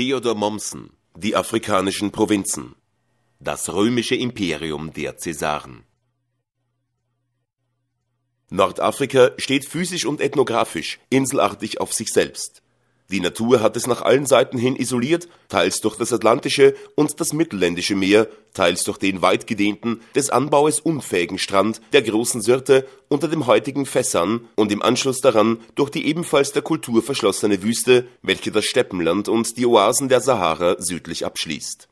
Theodor Mommsen, die afrikanischen Provinzen, das römische Imperium der Cäsaren. Nordafrika steht physisch und ethnografisch inselartig auf sich selbst. Die Natur hat es nach allen Seiten hin isoliert, teils durch das Atlantische und das Mittelländische Meer, teils durch den weitgedehnten, des Anbaues unfähigen Strand der großen Syrte unter dem heutigen Fässern und im Anschluss daran durch die ebenfalls der Kultur verschlossene Wüste, welche das Steppenland und die Oasen der Sahara südlich abschließt